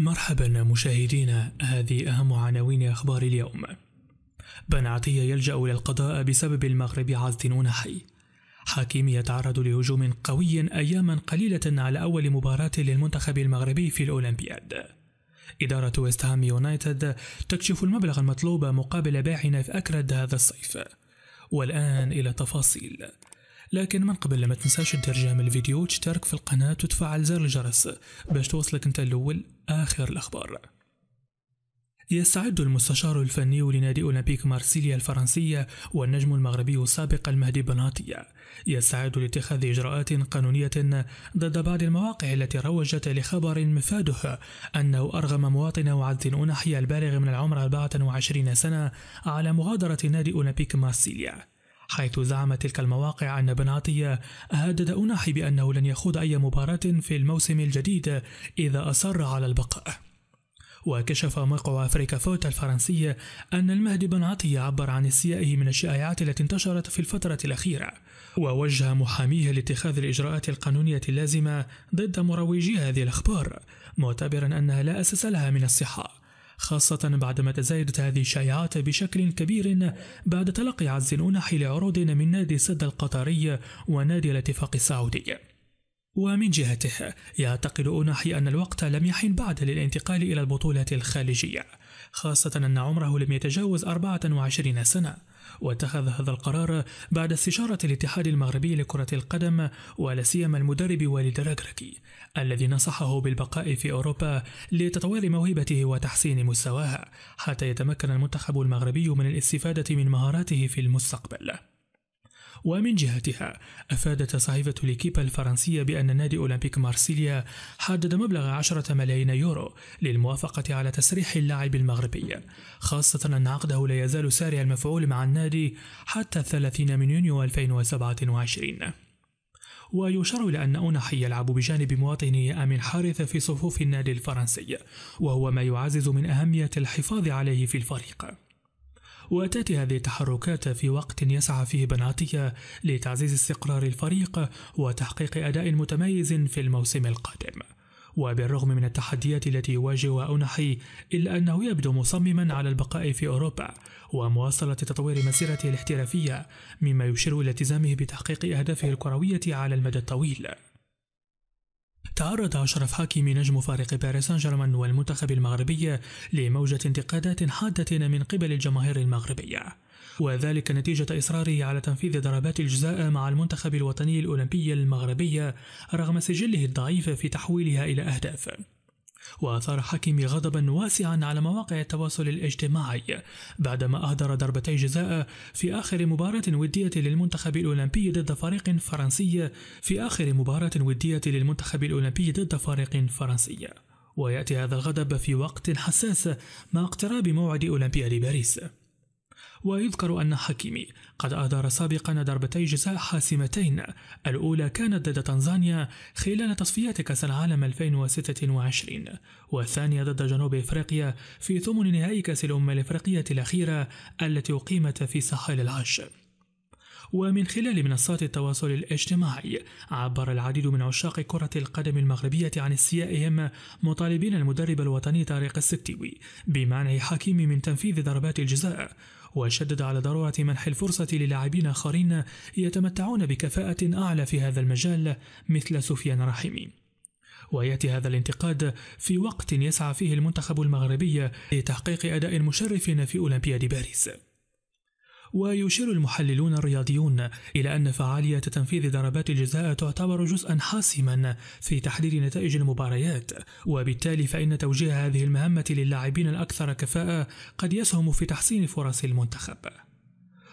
مرحبا مشاهدينا هذه أهم عناوين أخبار اليوم بن عطية يلجأ إلى القضاء بسبب المغرب عازلون حي حكيم يتعرض لهجوم قوي أياما قليلة على أول مباراة للمنتخب المغربي في الأولمبياد إدارة ويست هام يونايتد تكشف المبلغ المطلوب مقابل باعنا في أكرد هذا الصيف والآن إلى تفاصيل لكن من قبل ما تنساش الترجمة الفيديو وتشترك في القناة وتفعل زر الجرس باش توصلك انت الأول آخر الأخبار يستعد المستشار الفني لنادي أولمبيك مارسيليا الفرنسية والنجم المغربي السابق المهدي بناطية يستعد لاتخاذ إجراءات قانونية ضد بعض المواقع التي روجت لخبر مفاده أنه أرغم مواطن وعد أنحي البالغ من العمر 24 سنة على مغادرة نادي أولمبيك مارسيليا حيث زعمت تلك المواقع أن بنعطية هدد أوناحي بأنه لن يخوض أي مباراة في الموسم الجديد إذا أصر على البقاء وكشف موقع أفريكا فوت الفرنسي أن المهدي بن عطية عبر عن استيائه من الشائعات التي انتشرت في الفترة الأخيرة ووجه محاميه لاتخاذ الإجراءات القانونية اللازمة ضد مروجي هذه الأخبار معتبرا أنها لا أساس لها من الصحة خاصة بعدما تزايدت هذه الشائعات بشكل كبير بعد تلقي عز الأنح لعروض من نادي سد القطري ونادي الاتفاق السعودي ومن جهته يعتقد أوناحي أن الوقت لم يحن بعد للانتقال إلى البطولة الخارجية خاصة أن عمره لم يتجاوز 24 سنة واتخذ هذا القرار بعد استشارة الاتحاد المغربي لكرة القدم ولا سيما المدرب والد راكراكي الذي نصحه بالبقاء في أوروبا لتطوير موهبته وتحسين مستواها حتى يتمكن المنتخب المغربي من الاستفادة من مهاراته في المستقبل ومن جهتها أفادت صحيفة ليكيبا الفرنسية بأن نادي أولمبيك مارسيليا حدد مبلغ 10 ملايين يورو للموافقة على تسريح اللاعب المغربي خاصة أن عقده لا يزال سارع المفعول مع النادي حتى 30 من يونيو 2027 ويشار إلى أن أوناحي يلعب بجانب مواطنه آمين حارث في صفوف النادي الفرنسي وهو ما يعزز من أهمية الحفاظ عليه في الفريق وتأتي هذه التحركات في وقت يسعى فيه بناتيا لتعزيز استقرار الفريق وتحقيق أداء متميز في الموسم القادم وبالرغم من التحديات التي يواجه أونحي إلا أنه يبدو مصمما على البقاء في أوروبا ومواصلة تطوير مسيرته الاحترافية مما يشير إلى التزامه بتحقيق أهدافه الكروية على المدى الطويل تعرض أشرف حكيمي نجم فريق باريس سان جيرمان والمنتخب المغربي لموجة انتقادات حادة من قبل الجماهير المغربية وذلك نتيجة إصراره على تنفيذ ضربات الجزاء مع المنتخب الوطني الأولمبي المغربي رغم سجله الضعيف في تحويلها إلى أهداف وأثار حكيمي غضبا واسعا على مواقع التواصل الاجتماعي بعدما أهدر ضربتي جزاء في آخر مباراة ودية للمنتخب الأولمبي ضد فريق فرنسي في آخر مباراة ودية للمنتخب الأولمبي ضد فريق فرنسي ويأتي هذا الغضب في وقت حساس مع اقتراب موعد أولمبياد باريس ويذكر أن حكيمي قد أدار سابقا ضربتي جزاء حاسمتين الأولى كانت ضد تنزانيا خلال تصفيات كأس العالم 2026 والثانية ضد جنوب إفريقيا في ثمن نهائي كأس الأمم الإفريقية الأخيرة التي أقيمت في ساحل العاج ومن خلال منصات التواصل الاجتماعي عبر العديد من عشاق كرة القدم المغربية عن استيائهم مطالبين المدرب الوطني طارق الستيوي بمنع حكيم من تنفيذ ضربات الجزاء وشدد على ضرورة منح الفرصة للاعبين آخرين يتمتعون بكفاءة أعلى في هذا المجال مثل سفيان رحيمي وياتي هذا الانتقاد في وقت يسعى فيه المنتخب المغربي لتحقيق اداء مشرف في اولمبياد باريس ويشير المحللون الرياضيون إلى أن فعالية تنفيذ ضربات الجزاء تعتبر جزءا حاسما في تحديد نتائج المباريات وبالتالي فإن توجيه هذه المهمة للاعبين الأكثر كفاءة قد يسهم في تحسين فرص المنتخب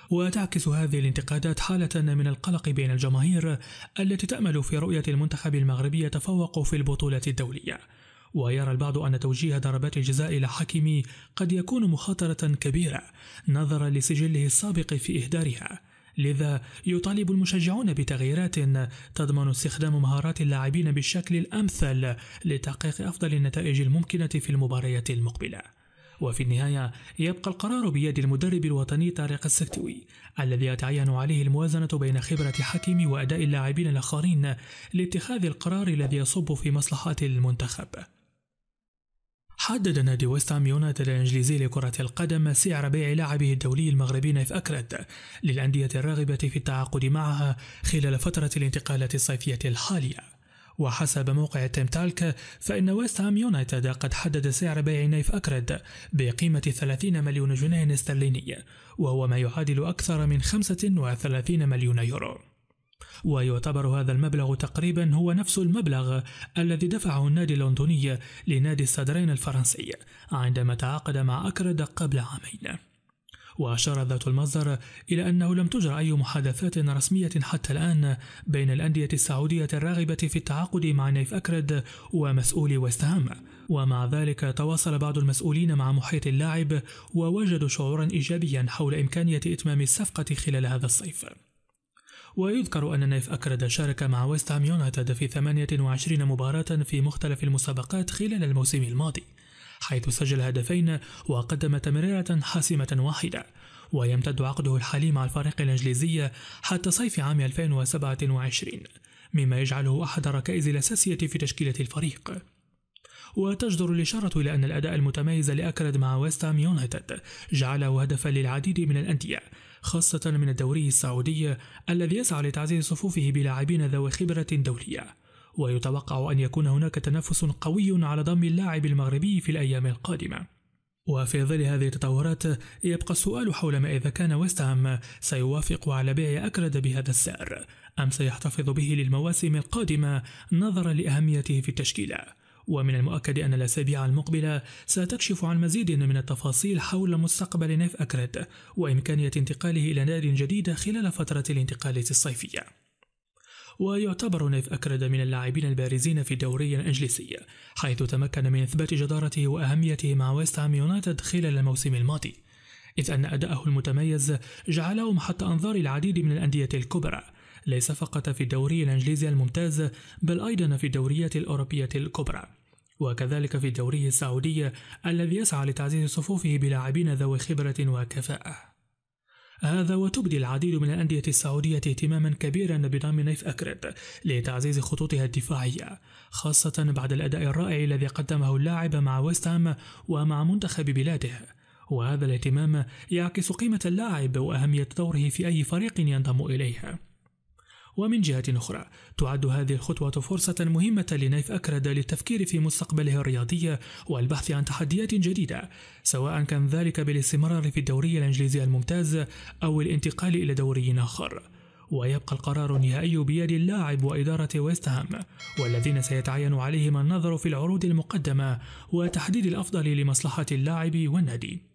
وتعكس هذه الانتقادات حالة من القلق بين الجماهير التي تأمل في رؤية المنتخب المغربي يتفوق في البطولة الدولية ويرى البعض أن توجيه ضربات الجزاء إلى حكيمي قد يكون مخاطرة كبيرة نظرا لسجله السابق في إهدارها لذا يطالب المشجعون بتغييرات تضمن استخدام مهارات اللاعبين بالشكل الأمثل لتحقيق أفضل النتائج الممكنة في المباريات المقبلة وفي النهاية يبقى القرار بيد المدرب الوطني طارق السكتوي الذي يتعين عليه الموازنة بين خبرة حكيم وأداء اللاعبين الآخرين لاتخاذ القرار الذي يصب في مصلحة المنتخب حدد نادي ويستام يونايتد الإنجليزي لكرة القدم سعر بيع لاعبه الدولي المغربي نايف أكرد للأندية الراغبة في التعاقد معها خلال فترة الانتقالات الصيفية الحالية وحسب موقع تيم تالك فإن ويست هام يونايتد قد حدد سعر بيع نايف أكرد بقيمة 30 مليون جنيه استرليني وهو ما يعادل أكثر من 35 مليون يورو ويعتبر هذا المبلغ تقريبا هو نفس المبلغ الذي دفعه النادي اللندني لنادي الصدرين الفرنسي عندما تعاقد مع أكرد قبل عامين وأشار ذات المصدر إلى أنه لم تجرى أي محادثات رسمية حتى الآن بين الأندية السعودية الراغبة في التعاقد مع نيف أكرد ومسؤولي وستهام ومع ذلك تواصل بعض المسؤولين مع محيط اللاعب ووجدوا شعورا إيجابيا حول إمكانية إتمام الصفقة خلال هذا الصيف ويذكر أن نيف أكرد شارك مع ويست هام يونايتد في 28 مباراة في مختلف المسابقات خلال الموسم الماضي حيث سجل هدفين وقدم تمريرة حاسمة واحدة ويمتد عقده الحالي مع الفريق الإنجليزي حتى صيف عام 2027 مما يجعله أحد الركائز الأساسية في تشكيلة الفريق وتجدر الإشارة إلى أن الأداء المتميز لأكرد مع ويست هام يونايتد جعله هدفا للعديد من الأندية خاصة من الدوري السعودي الذي يسعى لتعزيز صفوفه بلاعبين ذوي خبرة دولية ويتوقع أن يكون هناك تنافس قوي على ضم اللاعب المغربي في الأيام القادمة وفي ظل هذه التطورات يبقى السؤال حول ما إذا كان ويست هام سيوافق على بيع أكرد بهذا السعر أم سيحتفظ به للمواسم القادمة نظرا لأهميته في التشكيلة ومن المؤكد أن الأسابيع المقبلة ستكشف عن مزيد من التفاصيل حول مستقبل نيف أكريد وإمكانية انتقاله إلى نادي جديد خلال فترة الانتقالات الصيفية ويعتبر نيف أكريد من اللاعبين البارزين في الدوري الإنجليزي حيث تمكن من إثبات جدارته وأهميته مع ويست هام يونايتد خلال الموسم الماضي إذ أن أداءه المتميز جعله محط أنظار العديد من الأندية الكبرى ليس فقط في الدوري الإنجليزي الممتاز بل أيضا في الدورية الأوروبية الكبرى وكذلك في الدوري السعودي الذي يسعى لتعزيز صفوفه بلاعبين ذوي خبرة وكفاءة هذا وتبدي العديد من الأندية السعودية اهتماما كبيرا بضم نيف أكرد لتعزيز خطوطها الدفاعية خاصة بعد الأداء الرائع الذي قدمه اللاعب مع ويستهام ومع منتخب بلاده وهذا الاهتمام يعكس قيمة اللاعب وأهمية دوره في أي فريق ينضم إليه ومن جهة أخرى تعد هذه الخطوة فرصة مهمة لنيف أكرد للتفكير في مستقبله الرياضي والبحث عن تحديات جديدة سواء كان ذلك بالاستمرار في الدوري الإنجليزي الممتاز أو الانتقال إلى دوري آخر ويبقى القرار النهائي بيد اللاعب وإدارة ويست هام والذين سيتعين عليهم النظر في العروض المقدمة وتحديد الأفضل لمصلحة اللاعب والنادي